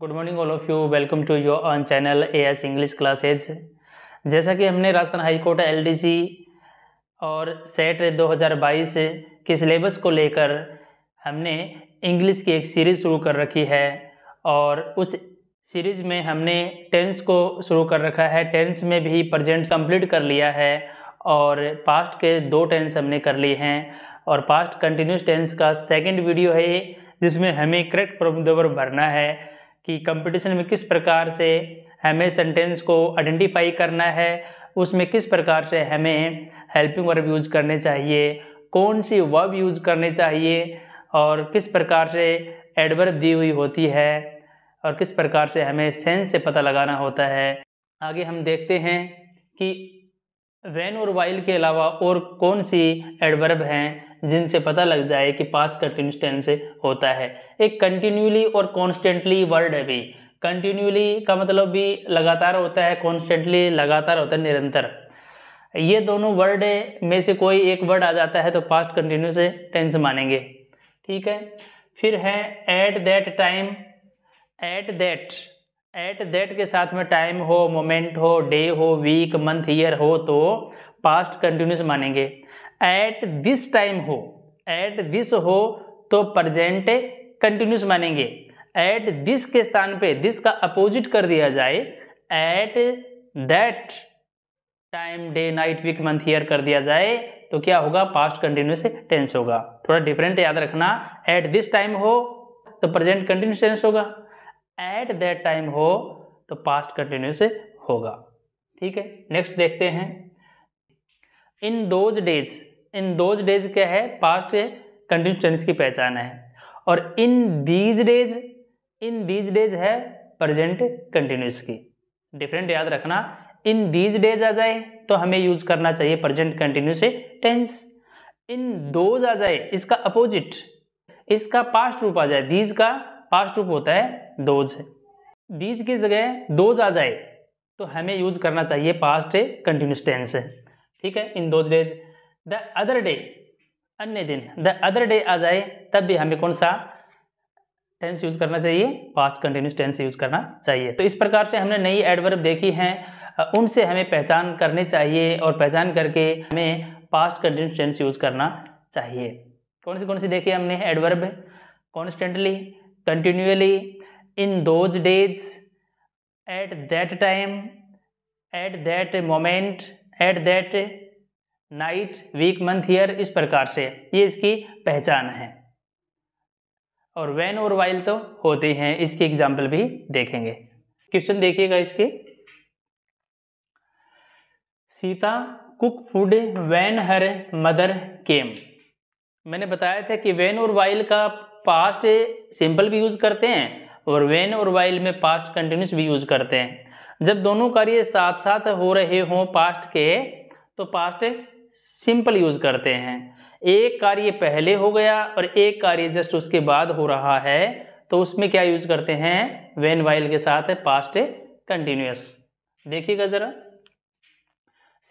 good morning all of you welcome to your own channel A S English classes जैसा कि हमने Rajasthan high court LDC और SET 2022 के syllabus को लेकर हमने इंग्लिश की एक सीरीज़ शुरू कर रखी है और उस सीरीज़ में हमने टेंस को शुरू कर रखा है टेंस में भी प्रजेंट कंप्लीट कर लिया है और पास्ट के दो टेंस हमने कर लिए हैं और पास्ट कंटिन्यूस टेंस का सेकेंड वीडियो है जिसमें हमें करेक्ट प्रॉब्लम भरना है कि कंपटीशन में किस प्रकार से हमें सेंटेंस को आइडेंटिफाई करना है उसमें किस प्रकार से हमें हेल्पिंग वर्ब यूज करने चाहिए कौन सी वर्ब यूज करने चाहिए और किस प्रकार से एडवर्ब दी हुई होती है और किस प्रकार से हमें सेंस से पता लगाना होता है आगे हम देखते हैं कि वैन और वाइल के अलावा और कौन सी एडवर्ब हैं जिनसे पता लग जाए कि पास कंटिन्यूस टेंस होता है एक कंटिन्यूली और कॉन्स्टेंटली वर्ड है भी कंटिन्यूली का मतलब भी लगातार होता है कॉन्स्टेंटली लगातार होता है निरंतर ये दोनों वर्ड में से कोई एक वर्ड आ जाता है तो पास्ट कंटिन्यूस टेंस मानेंगे ठीक है फिर है at that time at that at that के साथ में टाइम हो मोमेंट हो डे हो वीक मंथ ईयर हो तो पास्ट कंटिन्यूस मानेंगे एट दिस टाइम हो एट दिस हो तो प्रजेंट कंटिन्यूस मानेंगे एट दिस के स्थान पे दिस का अपोजिट कर दिया जाए at that time day night week month year कर दिया जाए तो क्या होगा पास्ट कंटिन्यूस टेंस होगा थोड़ा डिफरेंट याद रखना एट दिस टाइम हो तो प्रेजेंट कंटिन्यूस टेंस होगा एट दैट टाइम हो तो पास्ट कंटिन्यूस होगा ठीक है नेक्स्ट देखते हैं in those days in those days क्या है पास्ट कंटिन्यूस टेंस की पहचान है और in these days in these days है प्रेजेंट कंटिन्यूस की डिफरेंट याद रखना इन दीज डेज आ जाए तो हमें यूज करना चाहिए present continuous tense in those आ जाए इसका अपोजिट इसका पास्ट रूप आ जाए दीज का पास्ट रूप होता है दोज दीज की जगह दोज आ जाए तो हमें यूज करना चाहिए पास्ट कंटिन्यूस टेंस है ठीक है in those days the other day अन्य दिन द अदर डे आ जाए तब भी हमें कौन सा टेंस यूज़ करना चाहिए पास्ट कंटिन्यूस टेंस यूज़ करना चाहिए तो इस प्रकार से हमने नई एडवर्ब देखी हैं उनसे हमें पहचान करनी चाहिए और पहचान करके हमें पास्ट कंटिन्यूस टेंस यूज़ करना चाहिए कौन सी कौन सी देखी हमने adverb constantly continuously in those days at that time at that moment at that night week month year इस प्रकार से ये इसकी पहचान है और वैन और वाइल तो होते हैं इसकी एग्जाम्पल भी देखेंगे क्वेश्चन देखिएगा इसके Sita cook food when her mother came मैंने बताया था कि वैन और वाइल का पास्ट सिंपल भी यूज़ करते हैं और वैन और वाइल में पास्ट कंटिन्यूस भी यूज़ करते हैं जब दोनों कार्य साथ साथ हो रहे हों पास्ट के तो पास्ट सिंपल यूज करते हैं एक कार्य पहले हो गया और एक कार्य जस्ट उसके बाद हो रहा है तो उसमें क्या यूज करते हैं वेन वाइल के साथ है पास्ट कंटिन्यूस देखिएगा जरा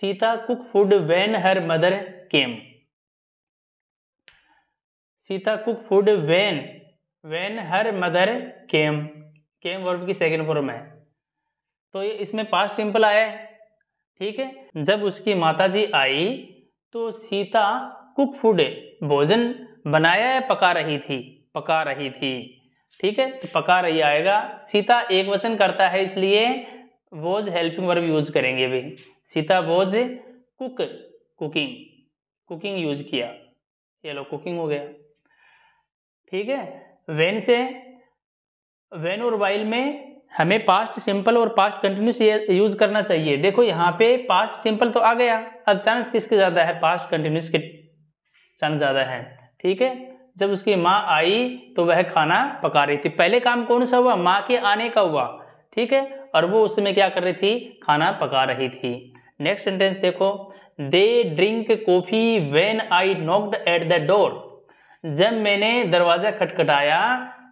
Sita cook food when her mother came Sita cook food when when her mother came came verb की सेकेंड फॉर्म है तो ये इसमें पास्ट सिंपल आया है ठीक है जब उसकी माताजी आई तो सीता कुक फूड भोजन बनाया है पका रही थी पका रही थी ठीक है तो पका रही आएगा सीता एक वचन करता है इसलिए वोज हेल्पिंग वर्ब यूज करेंगे भी Sita was cook cooking cooking use किया ये लो कुकिंग हो गया ठीक है वेन से वेन और वाइल में हमें पास्ट सिंपल और पास्ट कंटिन्यूस यूज़ करना चाहिए देखो यहाँ पे पास्ट सिंपल तो आ गया अब चांस किसके ज़्यादा है पास्ट कंटिन्यूस के चांस ज़्यादा है ठीक है जब उसकी माँ आई तो वह खाना पका रही थी पहले काम कौन सा हुआ माँ के आने का हुआ ठीक है और वो उस समय क्या कर रही थी खाना पका रही थी नेक्स्ट सेंटेंस देखो they drink coffee when I knocked at the door जब मैंने दरवाज़ा खटखटाया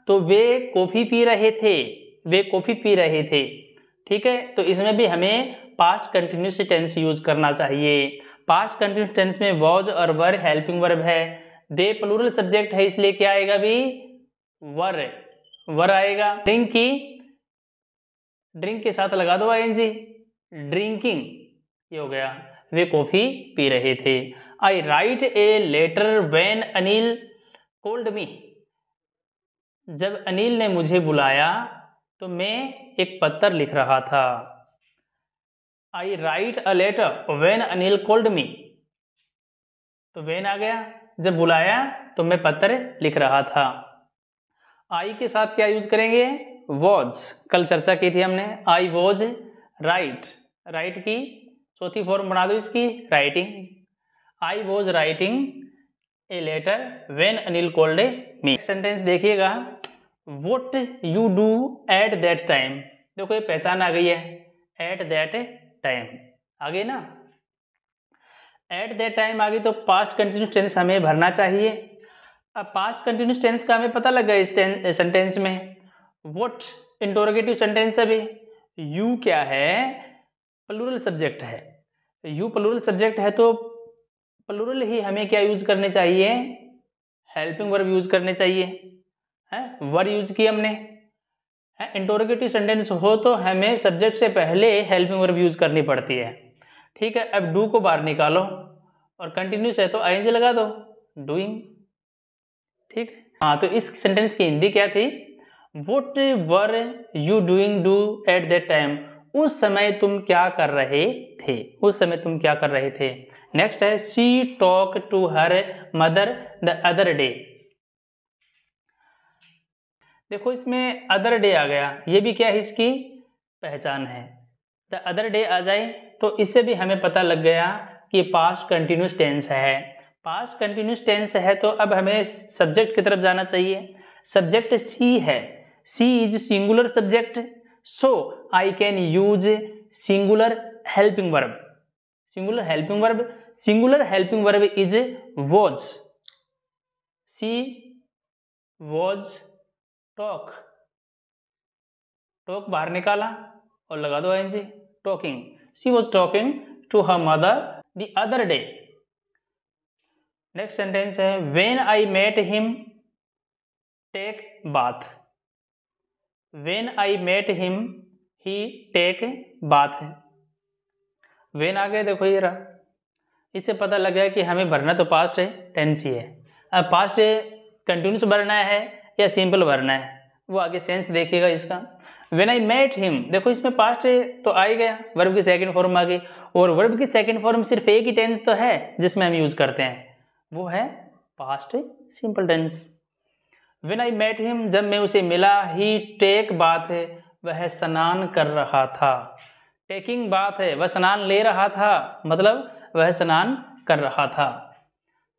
तो वे कॉफ़ी पी रहे थे वे कॉफ़ी पी रहे थे ठीक है तो इसमें भी हमें पास्ट कंटिन्यूस टेंस यूज करना चाहिए पास्ट कंटिन्यूस टेंस में वॉज और वर हेल्पिंग वर्ब है दे प्लूरल सब्जेक्ट है इसलिए क्या आएगा भी वर वर आएगा ड्रिंक की ड्रिंक के साथ लगा दो आई ड्रिंकिंग ये हो गया वे कॉफ़ी पी रहे थे I write a letter when Anil called me जब अनिल ने मुझे बुलाया तो मैं एक पत्र लिख रहा था I write a letter when Anil called me तो वेन आ गया जब बुलाया तो मैं पत्थर लिख रहा था आई के साथ क्या यूज करेंगे वॉज कल चर्चा की थी हमने आई वॉज राइट राइट की चौथी फॉर्म बना दो इसकी writing I was writing a letter when Anil called me sentence देखिएगा what you do at that time देखो ये पहचान आ गई है एट दैट टाइम आ गई ना एट दैट टाइम आ गई तो पास्ट कंटिन्यूस टेंस हमें भरना चाहिए अब पास्ट कंटिन्यूस टेंस का हमें पता लग गया इस सेंटेंस में वट इंटोरोगेटिव सेंटेंस है यू क्या है प्लूरल सब्जेक्ट है यू प्लूरल सब्जेक्ट है तो प्लूरल ही हमें क्या यूज करने चाहिए हेल्पिंग वर्ब यूज करने चाहिए है वर यूज की हमने इंटोरोगेटिव सेंटेंस हो तो हमें सब्जेक्ट से पहले हेल्पिंग वर्ब यूज करनी पड़ती है ठीक है अब डू को बाहर निकालो और कंटिन्यूस है तो आई लगा दो डूइंग ठीक है हाँ तो इस सेंटेंस की हिंदी क्या थी what were you doing do at that time उस समय तुम क्या कर रहे थे उस समय तुम क्या कर रहे थे नेक्स्ट है she talk to her mother the other day देखो इसमें अदर डे आ गया ये भी क्या है इसकी पहचान है द अदर डे आ जाए तो इससे भी हमें पता लग गया कि पास्ट कंटिन्यूस टेंस है पास्ट कंटिन्यूस टेंस है तो अब हमें सब्जेक्ट की तरफ जाना चाहिए सब्जेक्ट सी है she is singular subject so I can use singular helping verb singular helping verb singular helping verb is was she was talk talk बाहर निकाला और लगा दो N G talking she was talking to her mother the other day next sentence है when I met him take bath when I met him he take bath है when आ गए देखो ये रहा इससे पता लग गया कि हमें भरना तो पास्ट है टेंस ही है अब पास्ट कंटिन्यूस भरना है या सिंपल भरना है वो आगे सेंस देखेगा इसका वेन आई मेट हिम देखो इसमें पास्ट तो आ ही गया वर्ब की सेकेंड फॉर्म आ गई और वर्ब की सेकेंड फॉर्म सिर्फ एक ही टेंस तो है जिसमें हम यूज़ करते हैं वो है past simple tense when I met him जब मैं उसे मिला ही टेक बात है वह स्नान कर रहा था टेकिंग बात है वह स्नान ले रहा था मतलब वह स्नान कर रहा था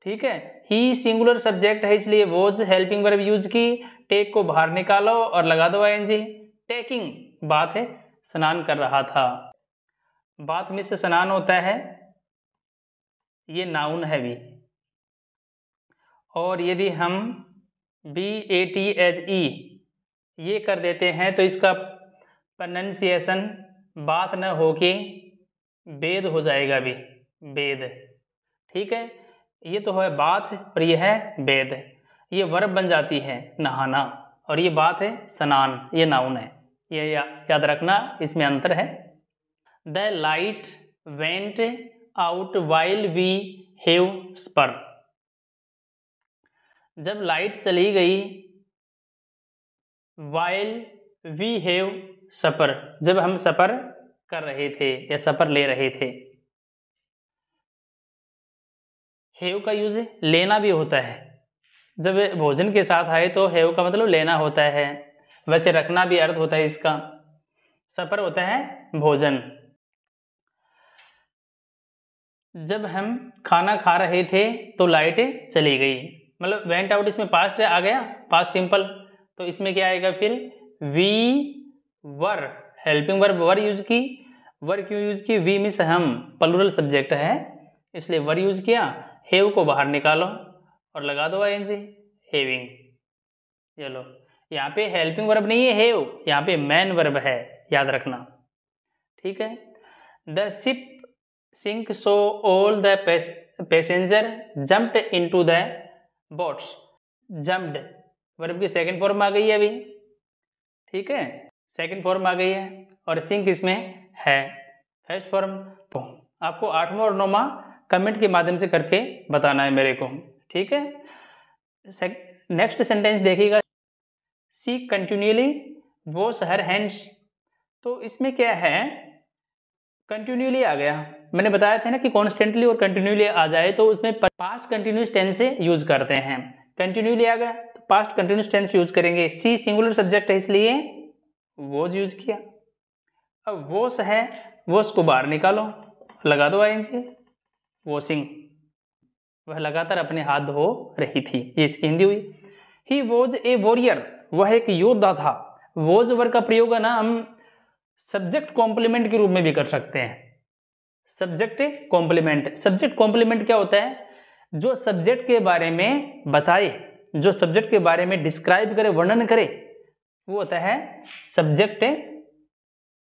ठीक है ही सिंगुलर सब्जेक्ट है इसलिए वोज हेल्पिंग वर्ब यूज की टेक को बाहर निकालो और लगा दो आई टेकिंग बात है स्नान कर रहा था बात में से स्नान होता है ये नाउन है भी और यदि हम B A T H E ये कर देते हैं तो इसका प्रनंसिएशन बात न हो के वेद हो जाएगा भी वेद ठीक है ये तो है बात और यह है वेद ये वर्ब बन जाती है नहाना और ये बात है स्नान ये नाउन है ये या, याद रखना इसमें अंतर है the light went out while we have supper जब लाइट चली गई वाइल वी हैव सफ़र जब हम सफ़र कर रहे थे या सफ़र ले रहे थे हेव का यूज़ लेना भी होता है जब भोजन के साथ आए तो हेव का मतलब लेना होता है वैसे रखना भी अर्थ होता है इसका सफ़र होता है भोजन जब हम खाना खा रहे थे तो लाइट चली गई मतलब वेंट आउट इसमें पास्ट आ गया पास्ट सिंपल तो इसमें क्या आएगा फिर we were helping verb were use की वर क्यों यूज की वी मिस हम पलुरल सब्जेक्ट है इसलिए वर यूज किया हेव को बाहर निकालो और लगा दो आई एन जी हेविंग चलो यहाँ पे हेल्पिंग वर्ब नहीं है हेव यहाँ पे मैन वर्ब है याद रखना ठीक है the ship sink so all the passenger jumped into the boats jumped verb की सेकेंड फॉर्म आ गई है अभी ठीक है सेकेंड फॉर्म आ गई है और सिंक इसमें है फर्स्ट फॉर्म तो आपको आठवां और नौवा कमेंट के माध्यम से करके बताना है मेरे को ठीक है नेक्स्ट सेंटेंस देखिएगा सी कंटिन्यूली वो हर हैंड्स तो इसमें क्या है कंटिन्यूली आ गया मैंने बताया था ना कि कॉन्स्टेंटली और कंटिन्यूली आ जाए तो उसमें पास्ट कंटिन्यूस टेंस से यूज करते हैं कंटिन्यूली आ गया तो पास्ट कंटिन्यूस टेंस यूज करेंगे सी सिंगुलर सब्जेक्ट है इसलिए वोज यूज किया अब वोस है वॉश को बाहर निकालो लगा दो आई वॉशिंग वह लगातार अपने हाथ धो रही थी ये इसकी हिंदी हुई ही वॉज ए वॉरियर वह एक योद्धा था वॉज वर्ग का प्रयोग है ना हम सब्जेक्ट कॉम्प्लीमेंट के रूप में भी कर सकते हैं सब्जेक्ट कॉम्प्लीमेंट सब्जेक्ट कॉम्प्लीमेंट क्या होता है जो सब्जेक्ट के बारे में बताए जो सब्जेक्ट के बारे में डिस्क्राइब करे वर्णन करे वो होता है subject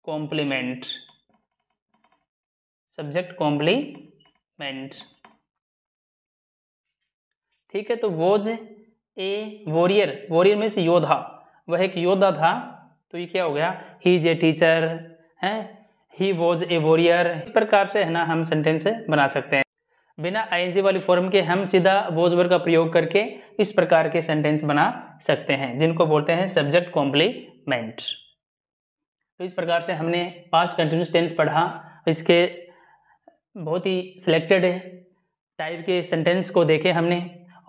complement subject complement ठीक है तो was a warrior warrior means योद्धा वह एक योद्धा था तो ये क्या हो गया ही इज ए टीचर है ही वॉज ए वॉरियर इस प्रकार से है ना हम सेंटेंस बना सकते हैं बिना आईएनजी वाली फॉर्म के हम सीधा वोज का प्रयोग करके इस प्रकार के सेंटेंस बना सकते हैं जिनको बोलते हैं सब्जेक्ट कॉम्प्लीमेंट तो इस प्रकार से हमने पास्ट कंटिन्यूस टेंस पढ़ा इसके बहुत ही सिलेक्टेड टाइप के सेंटेंस को देखे हमने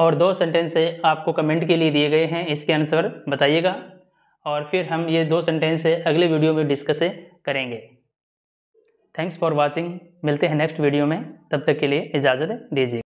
और दो सेंटेंस आपको कमेंट के लिए दिए गए हैं इसके आंसर बताइएगा और फिर हम ये दो सेंटेंस अगले वीडियो में डिस्कस करेंगे थैंक्स फॉर वॉचिंग मिलते हैं नेक्स्ट वीडियो में तब तक के लिए इजाज़त दीजिए